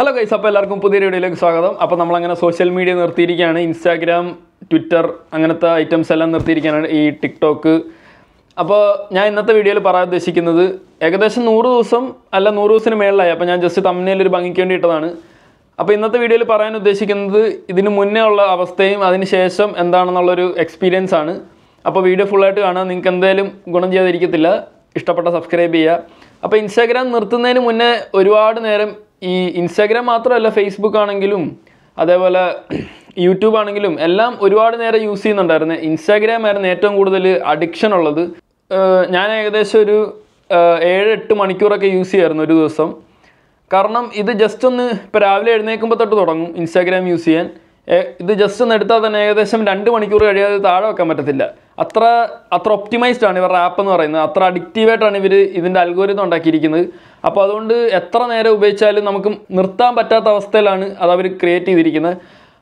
hello guys അപ്പോൾ എല്ലാവർക്കും പുതിയ വീഡിയോയിലേക്ക് സ്വാഗതം അപ്പോൾ നമ്മളങ്ങനെ സോഷ്യൽ മീഡിയ നിർത്തിയിരിക്കുകയാണ് ഇൻസ്റ്റാഗ്രാം ട്വിറ്റർ അങ്ങനത്തെ ഐറ്റംസ് എല്ലാം നിർത്തിയിരിക്കുകയാണ് ഈ ടിക്ടോക്ക് അപ്പോൾ ഞാൻ ഇന്നത്തെ വീഡിയോയിൽ പറയാൻ ഉദ്ദേശിക്കുന്നത് ഏകദേശം നൂറ് ദിവസം അല്ല നൂറ് ദിവസത്തിന് മേളിലായി അപ്പോൾ ഞാൻ ജസ്റ്റ് തമ്മിൽ ഒരു ഭംഗിക്ക് അപ്പോൾ ഇന്നത്തെ വീഡിയോയിൽ പറയാൻ ഉദ്ദേശിക്കുന്നത് ഇതിന് മുന്നേ ഉള്ള അവസ്ഥയും അതിന് ശേഷം എന്താണെന്നുള്ളൊരു എക്സ്പീരിയൻസ് ആണ് അപ്പോൾ വീഡിയോ ഫുള്ളായിട്ട് കാണാൻ നിങ്ങൾക്ക് എന്തായാലും ഗുണം ചെയ്യാതിരിക്കത്തില്ല ഇഷ്ടപ്പെട്ട സബ്സ്ക്രൈബ് ചെയ്യുക അപ്പോൾ ഇൻസ്റ്റാഗ്രാം നിർത്തുന്നതിന് മുന്നേ ഒരുപാട് നേരം ഈ ഇൻസ്റ്റാഗ്രാം മാത്രമല്ല ഫേസ്ബുക്ക് ആണെങ്കിലും അതേപോലെ യൂട്യൂബ് ആണെങ്കിലും എല്ലാം ഒരുപാട് നേരം യൂസ് ചെയ്യുന്നുണ്ടായിരുന്നു ഇൻസ്റ്റാഗ്രാം ആയിരുന്നു ഏറ്റവും കൂടുതൽ അഡിക്ഷൻ ഉള്ളത് ഞാൻ ഏകദേശം ഒരു ഏഴ് എട്ട് മണിക്കൂറൊക്കെ യൂസ് ചെയ്യായിരുന്നു ഒരു ദിവസം കാരണം ഇത് ജസ്റ്റ് ഒന്ന് ഇപ്പോൾ രാവിലെ എഴുന്നേൽക്കുമ്പോൾ തൊട്ട് തുടങ്ങും ഇൻസ്റ്റാഗ്രാം യൂസ് ചെയ്യാൻ ഇത് ജസ്റ്റ് ഒന്ന് എടുത്താൽ തന്നെ ഏകദേശം രണ്ട് മണിക്കൂർ കഴിയാതെ താഴെ വെക്കാൻ പറ്റത്തില്ല അത്ര അത്ര ഒപ്റ്റിമൈസ്ഡ് ആണ് ഇവരുടെ ആപ്പ് എന്ന് പറയുന്നത് അത്ര അഡിക്റ്റീവായിട്ടാണ് ഇവർ ഇതിൻ്റെ അൽഗോരിതം ഉണ്ടാക്കിയിരിക്കുന്നത് അപ്പോൾ അതുകൊണ്ട് എത്ര നേരം ഉപയോഗിച്ചാലും നമുക്ക് നിർത്താൻ പറ്റാത്ത അവസ്ഥയിലാണ് അത് അവർ ക്രിയേറ്റ് ചെയ്തിരിക്കുന്നത്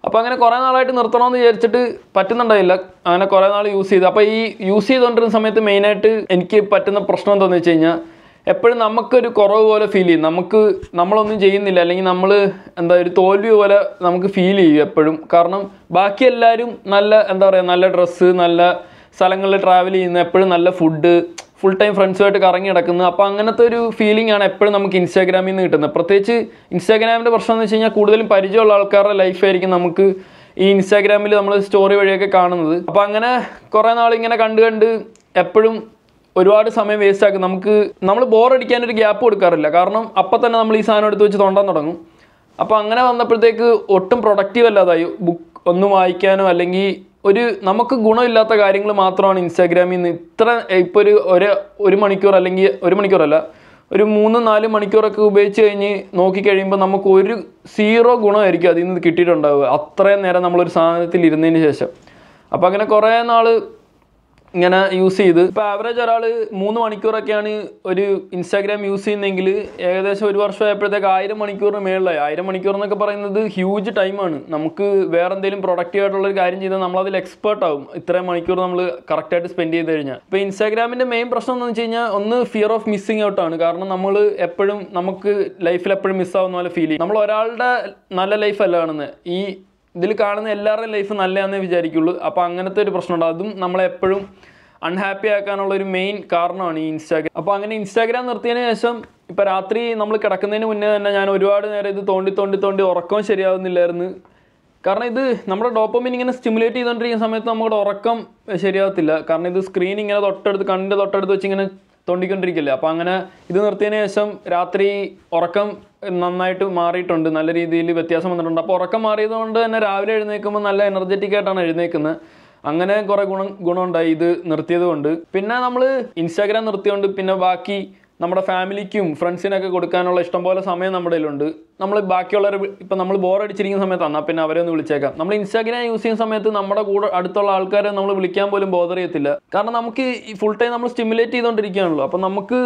അപ്പോൾ അങ്ങനെ കുറേ നാളായിട്ട് നിർത്തണമെന്ന് വിചാരിച്ചിട്ട് പറ്റുന്നുണ്ടായില്ല അങ്ങനെ കുറേ നാൾ യൂസ് ചെയ്ത് അപ്പോൾ ഈ യൂസ് ചെയ്തുകൊണ്ടിരുന്ന സമയത്ത് മെയിനായിട്ട് എനിക്ക് പറ്റുന്ന പ്രശ്നം എന്താണെന്ന് വെച്ച് കഴിഞ്ഞാൽ എപ്പോഴും നമുക്കൊരു കുറവ് പോലെ ഫീൽ ചെയ്യും നമുക്ക് നമ്മളൊന്നും ചെയ്യുന്നില്ല അല്ലെങ്കിൽ നമ്മൾ എന്താ ഒരു തോൽവി പോലെ നമുക്ക് ഫീൽ ചെയ്യും എപ്പോഴും കാരണം ബാക്കി എല്ലാവരും നല്ല എന്താ പറയുക നല്ല ഡ്രസ്സ് നല്ല സ്ഥലങ്ങളിൽ ട്രാവൽ ചെയ്യുന്ന എപ്പോഴും നല്ല ഫുഡ് ഫുൾ ടൈം ഫ്രണ്ട്സുമായിട്ട് കറങ്ങി നടക്കുന്നത് അപ്പോൾ അങ്ങനത്തെ ഒരു ഫീലിംഗ് ആണ് എപ്പോഴും നമുക്ക് ഇൻസ്റ്റാഗ്രാമിൽ നിന്ന് കിട്ടുന്നത് പ്രത്യേകിച്ച് ഇൻസ്റ്റാഗ്രാമിൻ്റെ പ്രശ്നം എന്ന് വെച്ച് കഴിഞ്ഞാൽ കൂടുതലും പരിചയമുള്ള ആൾക്കാരുടെ ലൈഫായിരിക്കും നമുക്ക് ഈ ഇൻസ്റ്റാഗ്രാമിൽ നമ്മൾ സ്റ്റോറി വഴിയൊക്കെ കാണുന്നത് അപ്പോൾ അങ്ങനെ കുറേ നാൾ ഇങ്ങനെ കണ്ട് കണ്ട് എപ്പോഴും ഒരുപാട് സമയം വേസ്റ്റ് ആക്കും നമുക്ക് നമ്മൾ ബോറടിക്കാൻ ഒരു ഗ്യാപ്പ് കൊടുക്കാറില്ല കാരണം അപ്പം തന്നെ നമ്മൾ ഈ സാധനം എടുത്ത് വെച്ച് തൊണ്ടാൻ തുടങ്ങും അപ്പോൾ അങ്ങനെ വന്നപ്പോഴത്തേക്ക് ഒട്ടും പ്രൊഡക്റ്റീവ് അല്ലാതായി ബുക്ക് ഒന്നും വായിക്കാനോ അല്ലെങ്കിൽ ഒരു നമുക്ക് ഗുണമില്ലാത്ത കാര്യങ്ങൾ മാത്രമാണ് ഇൻസ്റ്റാഗ്രാമിൽ നിന്ന് ഇത്ര ഇപ്പോൾ ഒരു ഒരു ഒരു മണിക്കൂർ അല്ലെങ്കിൽ ഒരു മണിക്കൂറല്ല ഒരു മൂന്ന് നാല് മണിക്കൂറൊക്കെ ഉപയോഗിച്ച് കഴിഞ്ഞ് നോക്കിക്കഴിയുമ്പോൾ നമുക്ക് ഒരു സീറോ ഗുണമായിരിക്കും അതിൽ നിന്ന് കിട്ടിയിട്ടുണ്ടാവുക അത്രയും നേരം നമ്മളൊരു സാധനത്തിൽ ഇരുന്നതിന് ശേഷം അപ്പോൾ അങ്ങനെ കുറേ നാൾ ഇങ്ങനെ യൂസ് ചെയ്ത് ഇപ്പോൾ ആവറേജ് ഒരാൾ മൂന്ന് മണിക്കൂറൊക്കെയാണ് ഒരു ഇൻസ്റ്റാഗ്രാം യൂസ് ചെയ്യുന്നതെങ്കിൽ ഏകദേശം ഒരു വർഷം ആയപ്പോഴത്തേക്ക് ആയിരം മണിക്കൂറിന് മേളിലായി ആയിരം മണിക്കൂർ എന്നൊക്കെ പറയുന്നത് ഹ്യൂജ് ടൈമാണ് നമുക്ക് വേറെ എന്തെങ്കിലും പ്രൊഡക്റ്റീവ് ആയിട്ടുള്ള ഒരു കാര്യം ചെയ്താൽ നമ്മളതിൽ എക്സ്പേർട്ട് ആവും ഇത്രയും മണിക്കൂർ നമ്മൾ കറക്റ്റായിട്ട് സ്പെൻഡ് ചെയ്ത് കഴിഞ്ഞാൽ ഇപ്പോൾ ഇൻസ്റ്റാഗ്രാമിൻ്റെ മെയിൻ പ്രശ്നം എന്ന് വെച്ച് കഴിഞ്ഞാൽ ഒന്ന് ഫിയർ ഓഫ് മിസ്സിങ് ഔട്ടാണ് കാരണം നമ്മൾ എപ്പോഴും നമുക്ക് ലൈഫിൽ എപ്പോഴും മിസ്സാവുന്ന പോലെ ഫീൽ ചെയ്യും നമ്മൾ ഒരാളുടെ നല്ല ലൈഫ് അല്ല കാണുന്നത് ഈ ഇതിൽ കാണുന്ന എല്ലാവരുടെയും ലൈഫ് നല്ലതാണെന്നേ വിചാരിക്കുള്ളൂ അപ്പോൾ അങ്ങനത്തെ ഒരു പ്രശ്നമുണ്ട് അതും നമ്മളെപ്പോഴും അൺഹാപ്പി ആക്കാനുള്ള ഒരു മെയിൻ കാരണമാണ് ഈ ഇൻസ്റ്റാഗ്രാം അപ്പോൾ അങ്ങനെ ഇൻസ്റ്റാഗ്രാം നിർത്തിയതിന് ശേഷം ഇപ്പോൾ രാത്രി നമ്മൾ കിടക്കുന്നതിന് മുന്നേ തന്നെ ഞാൻ ഒരുപാട് നേരം ഇത് തോണ്ടി തോണ്ടി തോണ്ടി ഉറക്കം ശരിയാവുന്നില്ലായിരുന്നു കാരണം ഇത് നമ്മുടെ ഡോപ്പമിൻ ഇങ്ങനെ സ്റ്റിമുലേറ്റ് ചെയ്തുകൊണ്ടിരിക്കുന്ന സമയത്ത് നമ്മുടെ ഉറക്കം ശരിയാവത്തില്ല കാരണം ഇത് സ്ക്രീൻ ഇങ്ങനെ തൊട്ടടുത്ത് കണ്ണിൻ്റെ തൊട്ടടുത്ത് വെച്ച് ഇങ്ങനെ തോണ്ടിക്കൊണ്ടിരിക്കില്ലേ അപ്പോൾ അങ്ങനെ ഇത് നിർത്തിയതിന് ശേഷം രാത്രി ഉറക്കം നന്നായിട്ട് മാറിയിട്ടുണ്ട് നല്ല രീതിയിൽ വ്യത്യാസം വന്നിട്ടുണ്ട് അപ്പോൾ ഉറക്കം മാറിയതുകൊണ്ട് തന്നെ രാവിലെ എഴുന്നേൽക്കുമ്പോൾ നല്ല എനർജറ്റിക് ആയിട്ടാണ് എഴുന്നേൽക്കുന്നത് അങ്ങനെ കുറേ ഗുണം ഗുണമുണ്ടായി ഇത് നിർത്തിയത് കൊണ്ട് പിന്നെ നമ്മൾ ഇൻസ്റ്റാഗ്രാം നിർത്തിയോണ്ട് പിന്നെ ബാക്കി നമ്മുടെ ഫാമിലിക്കും ഫ്രണ്ട്സിനൊക്കെ കൊടുക്കാനുള്ള ഇഷ്ടംപോലെ സമയം നമ്മുടെ കയ്യിലുണ്ട് നമ്മൾ ബാക്കിയുള്ളവർ ഇപ്പം നമ്മൾ ബോറടിച്ചിരിക്കുന്ന സമയത്ത് എന്നാൽ പിന്നെ അവരെ ഒന്ന് വിളിച്ചേക്കാം നമ്മൾ ഇൻസ്റ്റാഗ്രാം യൂസ് ചെയ്യുന്ന സമയത്ത് നമ്മുടെ കൂടെ അടുത്തുള്ള ആൾക്കാരെ നമ്മൾ വിളിക്കാൻ പോലും ബോധർ ചെയ്യത്തില്ല കാരണം നമുക്ക് ഈ ഫുൾ ടൈം നമ്മൾ സ്റ്റിമുലേറ്റ് ചെയ്തുകൊണ്ടിരിക്കുകയാണല്ലോ അപ്പം നമുക്ക്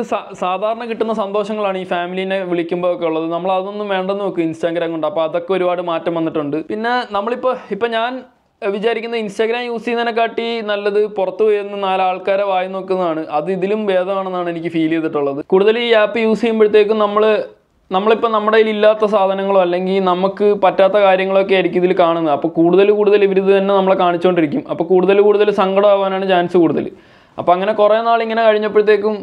സാധാരണ കിട്ടുന്ന സന്തോഷങ്ങളാണ് ഈ ഫാമിലിനെ വിളിക്കുമ്പോൾ ഒക്കെ ഉള്ളത് നമ്മൾ അതൊന്നും വേണ്ടെന്ന് നോക്കും ഇൻസ്റ്റാഗ്രാം കൊണ്ട് അപ്പോൾ അതൊക്കെ ഒരുപാട് മാറ്റം വന്നിട്ടുണ്ട് പിന്നെ നമ്മളിപ്പോൾ ഇപ്പം ഞാൻ വിചാരിക്കുന്ന ഇൻസ്റ്റാഗ്രാം യൂസ് ചെയ്യുന്നതിനെക്കാട്ടി നല്ലത് പുറത്തു പോയിരുന്ന നാലാൾക്കാരെ വായി നോക്കുന്നതാണ് അത് ഇതിലും ഭേദമാണെന്നാണ് എനിക്ക് ഫീൽ ചെയ്തിട്ടുള്ളത് കൂടുതൽ ഈ ആപ്പ് യൂസ് ചെയ്യുമ്പോഴത്തേക്കും നമ്മൾ നമ്മളിപ്പോൾ നമ്മുടെ കയ്യിൽ ഇല്ലാത്ത സാധനങ്ങളോ അല്ലെങ്കിൽ നമുക്ക് പറ്റാത്ത കാര്യങ്ങളൊക്കെ ആയിരിക്കും ഇതിൽ കാണുന്നത് അപ്പോൾ കൂടുതൽ കൂടുതൽ ഇവർ ഇത് തന്നെ നമ്മളെ കാണിച്ചുകൊണ്ടിരിക്കും അപ്പോൾ കൂടുതൽ കൂടുതൽ ആവാനാണ് ചാൻസ് കൂടുതൽ അപ്പോൾ അങ്ങനെ കുറേ നാൾ ഇങ്ങനെ കഴിഞ്ഞപ്പോഴത്തേക്കും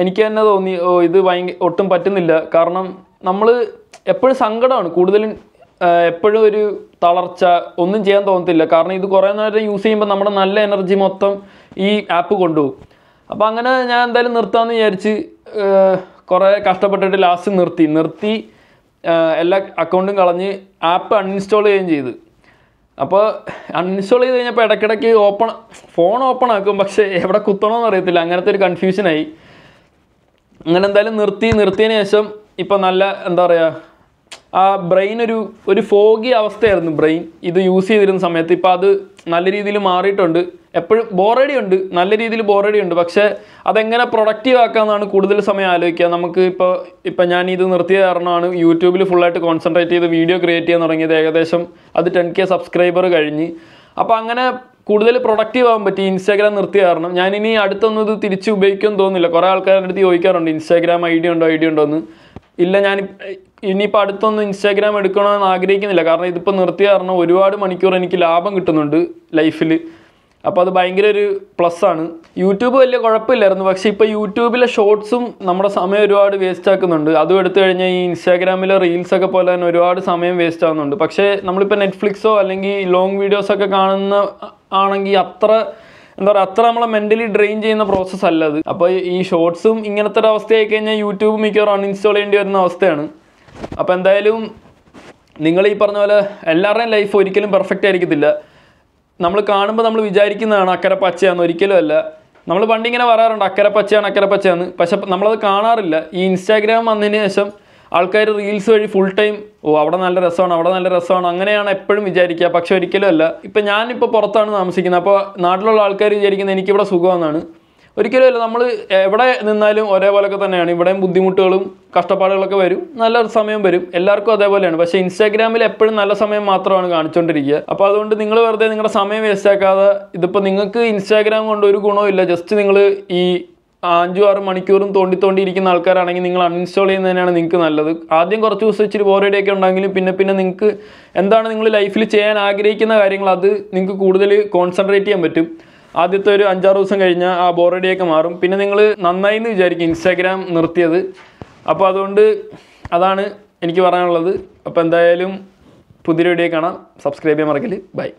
എനിക്ക് തന്നെ തോന്നി ഓ ഇത് ഭയങ്കര ഒട്ടും പറ്റുന്നില്ല കാരണം നമ്മൾ എപ്പോഴും സങ്കടമാണ് കൂടുതലും എപ്പോഴും ഒരു തളർച്ച ഒന്നും ചെയ്യാൻ തോന്നത്തില്ല കാരണം ഇത് കുറേ നേരം യൂസ് ചെയ്യുമ്പോൾ നമ്മുടെ നല്ല എനർജി മൊത്തം ഈ ആപ്പ് കൊണ്ടുപോകും അപ്പോൾ അങ്ങനെ ഞാൻ എന്തായാലും നിർത്താമെന്ന് വിചാരിച്ച് കുറേ കഷ്ടപ്പെട്ടിട്ട് ലാസ്റ്റ് നിർത്തി നിർത്തി എല്ലാ അക്കൗണ്ടും കളഞ്ഞ് ആപ്പ് അൺഇൻസ്റ്റാൾ ചെയ്യുകയും ചെയ്ത് അപ്പോൾ അൺഇൻസ്റ്റാൾ ചെയ്ത് കഴിഞ്ഞപ്പോൾ ഇടയ്ക്കിടയ്ക്ക് ഓപ്പൺ ഫോൺ ഓപ്പൺ ആക്കും പക്ഷേ എവിടെ കുത്തണമെന്ന് അറിയത്തില്ല അങ്ങനത്തെ ഒരു കൺഫ്യൂഷനായി അങ്ങനെ എന്തായാലും നിർത്തി നിർത്തിയതിന് ശേഷം ഇപ്പം നല്ല എന്താ പറയുക ആ ബ്രെയിൻ ഒരു ഒരു ഫോഗി അവസ്ഥയായിരുന്നു ബ്രെയിൻ ഇത് യൂസ് ചെയ്തിരുന്ന സമയത്ത് ഇപ്പോൾ അത് നല്ല രീതിയിൽ മാറിയിട്ടുണ്ട് എപ്പോഴും ബോറടി ഉണ്ട് നല്ല രീതിയിൽ ബോറടി ഉണ്ട് പക്ഷേ അതെങ്ങനെ പ്രൊഡക്റ്റീവ് ആക്കാമെന്നാണ് കൂടുതൽ സമയം ആലോചിക്കുക നമുക്ക് ഇപ്പോൾ ഇപ്പം ഞാൻ ഇത് നിർത്തിയ കാരണമാണ് യൂട്യൂബിൽ ഫുള്ളായിട്ട് കോൺസെൻട്രേറ്റ് ചെയ്ത് വീഡിയോ ക്രിയേറ്റ് ചെയ്യാൻ തുടങ്ങിയത് ഏകദേശം അത് ടെൻ കെ സബ്സ്ക്രൈബർ കഴിഞ്ഞ് അപ്പോൾ അങ്ങനെ കൂടുതൽ പ്രൊഡക്റ്റീവ് ആകാൻ പറ്റി ഇൻസ്റ്റാഗ്രാം നിർത്തിയ കാരണം ഞാനിനി അടുത്തൊന്നും ഇത് തിരിച്ച് ഉപയോഗിക്കുമെന്ന് തോന്നുന്നില്ല കുറേ ആൾക്കാരുടെ അടുത്ത് ചോദിക്കാറുണ്ട് ഇൻസ്റ്റാഗ്രാം ഐ ഡി ഉണ്ടോ ഐ ഡി ഉണ്ടോ എന്ന് ഇല്ല ഞാൻ ഇനിയിപ്പോൾ അടുത്തൊന്നും ഇൻസ്റ്റാഗ്രാം എടുക്കണമെന്ന് ആഗ്രഹിക്കുന്നില്ല കാരണം ഇതിപ്പോൾ നിർത്തി കാരണം ഒരുപാട് മണിക്കൂർ എനിക്ക് ലാഭം കിട്ടുന്നുണ്ട് ലൈഫിൽ അപ്പോൾ അത് ഭയങ്കര ഒരു പ്ലസ്സാണ് യൂട്യൂബ് വലിയ കുഴപ്പമില്ലായിരുന്നു പക്ഷേ ഇപ്പോൾ യൂട്യൂബിലെ ഷോർട്സും നമ്മുടെ സമയം ഒരുപാട് വേസ്റ്റ് ആക്കുന്നുണ്ട് അതും എടുത്തു കഴിഞ്ഞാൽ ഈ ഇൻസ്റ്റാഗ്രാമിലെ റീൽസൊക്കെ പോലെ തന്നെ ഒരുപാട് സമയം വേസ്റ്റ് ആകുന്നുണ്ട് പക്ഷേ നമ്മളിപ്പോൾ നെറ്റ്ഫ്ലിക്സോ അല്ലെങ്കിൽ ലോങ് വീഡിയോസൊക്കെ കാണുന്ന ആണെങ്കിൽ അത്ര എന്താ പറയുക അത്ര നമ്മളെ മെന്റലി ഡ്രെയിൻ ചെയ്യുന്ന പ്രോസസ്സ് അല്ല അത് അപ്പോൾ ഈ ഷോർട്സും ഇങ്ങനത്തെ ഒരു അവസ്ഥയായി കഴിഞ്ഞാൽ യൂട്യൂബ് മിക്കവാറും അൺഇൻസ്റ്റാൾ ചെയ്യേണ്ടി വരുന്ന അവസ്ഥയാണ് അപ്പോൾ എന്തായാലും നിങ്ങൾ ഈ പറഞ്ഞ പോലെ എല്ലാവരുടെയും ലൈഫ് ഒരിക്കലും പെർഫെക്റ്റ് ആയിരിക്കത്തില്ല നമ്മൾ കാണുമ്പോൾ നമ്മൾ വിചാരിക്കുന്നതാണ് അക്കരെ പച്ചയാണ് ഒരിക്കലും അല്ല നമ്മൾ പണ്ടിങ്ങനെ പറയാറുണ്ട് അക്കരെ പച്ചയാണ് അക്കരെ പച്ചയാണ് പക്ഷെ നമ്മളത് കാണാറില്ല ഈ ഇൻസ്റ്റാഗ്രാം വന്നതിന് ശേഷം ആൾക്കാർ റീൽസ് വഴി ഫുൾ ടൈം ഓ അവിടെ നല്ല രസമാണ് അവിടെ നല്ല രസമാണ് അങ്ങനെയാണ് എപ്പോഴും വിചാരിക്കുക പക്ഷെ ഒരിക്കലും അല്ല ഇപ്പം ഞാനിപ്പോൾ പുറത്താണ് താമസിക്കുന്നത് അപ്പോൾ നാട്ടിലുള്ള ആൾക്കാർ വിചാരിക്കുന്നത് എനിക്കിവിടെ സുഖമെന്നാണ് ഒരിക്കലും അല്ല നമ്മൾ എവിടെ നിന്നാലും ഒരേപോലൊക്കെ തന്നെയാണ് ഇവിടെയും ബുദ്ധിമുട്ടുകളും കഷ്ടപ്പാടുകളൊക്കെ വരും നല്ല സമയം വരും എല്ലാവർക്കും അതേപോലെയാണ് പക്ഷേ ഇൻസ്റ്റാഗ്രാമിൽ എപ്പോഴും നല്ല സമയം മാത്രമാണ് കാണിച്ചുകൊണ്ടിരിക്കുക അപ്പോൾ അതുകൊണ്ട് നിങ്ങൾ വെറുതെ നിങ്ങളുടെ സമയം വേസ്റ്റാക്കാതെ ആക്കാതെ ഇതിപ്പോൾ നിങ്ങൾക്ക് ഇൻസ്റ്റാഗ്രാം കൊണ്ട് ഒരു ഗുണവും ഇല്ല ജസ്റ്റ് നിങ്ങൾ ഈ അഞ്ചു ആറ് മണിക്കൂറും തോണ്ടി തോണ്ടി ഇരിക്കുന്ന ആൾക്കാരാണെങ്കിൽ നിങ്ങൾ അൺഇൻസ്റ്റാൾ ചെയ്യുന്നതിനാണ് നിങ്ങൾക്ക് നല്ലത് ആദ്യം കുറച്ച് ദിവസം ഇച്ചിരി ബോറടിയൊക്കെ ഉണ്ടെങ്കിലും പിന്നെ പിന്നെ നിങ്ങൾക്ക് എന്താണ് നിങ്ങൾ ലൈഫിൽ ചെയ്യാൻ ആഗ്രഹിക്കുന്ന കാര്യങ്ങൾ അത് നിങ്ങൾക്ക് കൂടുതൽ കോൺസെൻട്രേറ്റ് ചെയ്യാൻ പറ്റും ആദ്യത്തെ ഒരു അഞ്ചാറ് ദിവസം കഴിഞ്ഞാൽ ആ ബോറടിയൊക്കെ മാറും പിന്നെ നിങ്ങൾ നന്നായി എന്ന് വിചാരിക്കും ഇൻസ്റ്റാഗ്രാം നിർത്തിയത് അപ്പോൾ അതുകൊണ്ട് അതാണ് എനിക്ക് പറയാനുള്ളത് അപ്പോൾ എന്തായാലും പുതിയ വീഡിയോ കാണാം സബ്സ്ക്രൈബ് ചെയ്യാൻ മറക്കല് ബൈ